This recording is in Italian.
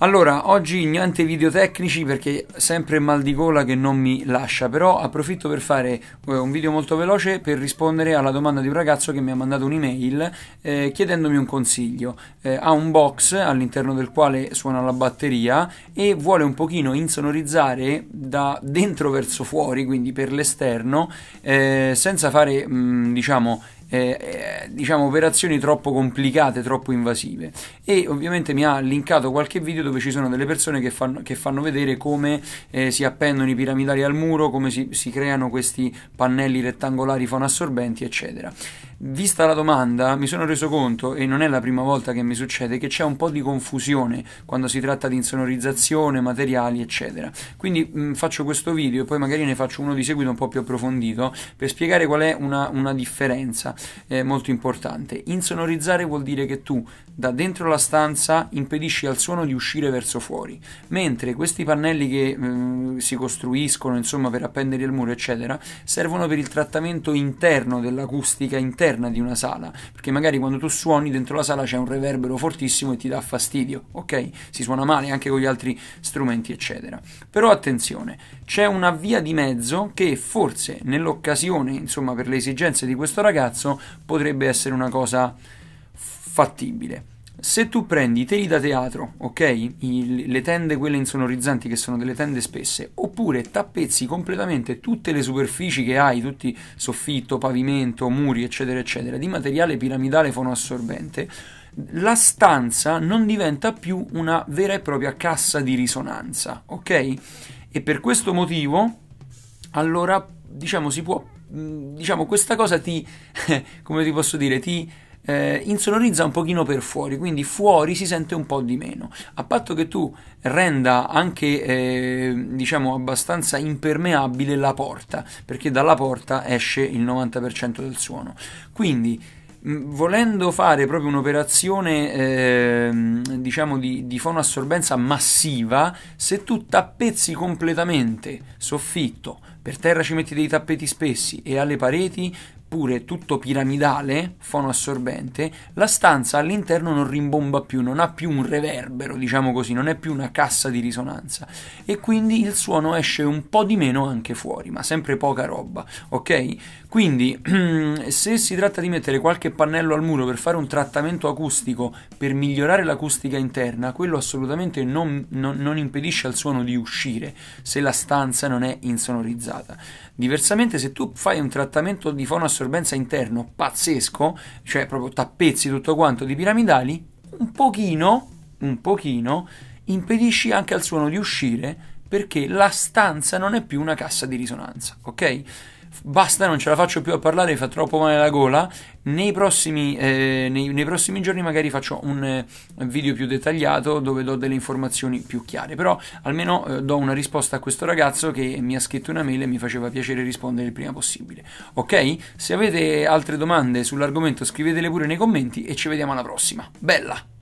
Allora, oggi niente video tecnici perché sempre mal di gola che non mi lascia, però approfitto per fare eh, un video molto veloce per rispondere alla domanda di un ragazzo che mi ha mandato un'email eh, chiedendomi un consiglio. Eh, ha un box all'interno del quale suona la batteria e vuole un pochino insonorizzare da dentro verso fuori, quindi per l'esterno, eh, senza fare, mh, mm, diciamo, eh, eh, diciamo operazioni troppo complicate, troppo invasive e ovviamente mi ha linkato qualche video dove ci sono delle persone che fanno, che fanno vedere come eh, si appendono i piramidali al muro, come si, si creano questi pannelli rettangolari fonassorbenti eccetera. Vista la domanda mi sono reso conto, e non è la prima volta che mi succede, che c'è un po' di confusione quando si tratta di insonorizzazione, materiali eccetera. Quindi mh, mm, faccio questo video e poi magari ne faccio uno di seguito un po' più approfondito per spiegare qual è una, una differenza eh, molto importante. Insonorizzare vuol dire che tu da dentro la stanza impedisci al suono di uscire verso fuori, mentre questi pannelli che mh, mm, si costruiscono insomma per appendere il muro eccetera servono per il trattamento interno dell'acustica interna di una sala, perché magari quando tu suoni dentro la sala c'è un reverbero fortissimo e ti dà fastidio, ok? Si suona male anche con gli altri strumenti eccetera. Però attenzione, c'è una via di mezzo che forse nell'occasione, insomma per le esigenze di questo ragazzo basso potrebbe essere una cosa fattibile. Se tu prendi i teli da teatro, ok? I, le tende, quelle insonorizzanti che sono delle tende spesse, oppure tappezzi completamente tutte le superfici che hai, tutti soffitto, pavimento, muri, eccetera, eccetera, di materiale piramidale fonoassorbente, la stanza non diventa più una vera e propria cassa di risonanza, ok? E per questo motivo, allora, diciamo, si può Mm, diciamo, questa cosa ti, come ti posso dire, ti eh, insonorizza un pochino per fuori, quindi fuori si sente un po' di meno, a patto che tu renda anche, eh, diciamo, abbastanza impermeabile la porta, perché dalla porta esce il 90% del suono. Quindi, mm, volendo fare proprio un'operazione eh, diciamo di, di fonoassorbenza massiva, se tu tappezzi completamente soffitto, per terra ci metti dei tappeti spessi e alle pareti pure tutto piramidale, fonoassorbente, la stanza all'interno non rimbomba più, non ha più un reverbero, diciamo così, non è più una cassa di risonanza e quindi il suono esce un po' di meno anche fuori, ma sempre poca roba, ok? Quindi se si tratta di mettere qualche pannello al muro per fare un trattamento acustico per migliorare l'acustica interna, quello assolutamente non, non, non impedisce al suono di uscire se la stanza non è insonorizzata aumentata. Diversamente, se tu fai un trattamento di fonoassorbenza interno pazzesco, cioè proprio tappezzi tutto quanto di piramidali, un pochino, un pochino, impedisci anche al suono di uscire perché la stanza non è più una cassa di risonanza, ok? basta, non ce la faccio più a parlare, mi fa troppo male la gola. Nei prossimi, eh, nei, nei prossimi giorni magari faccio un eh, video più dettagliato dove do delle informazioni più chiare, però almeno eh, do una risposta a questo ragazzo che mi ha scritto una mail e mi faceva piacere rispondere il prima possibile. Ok? Se avete altre domande sull'argomento scrivetele pure nei commenti e ci vediamo alla prossima. Bella!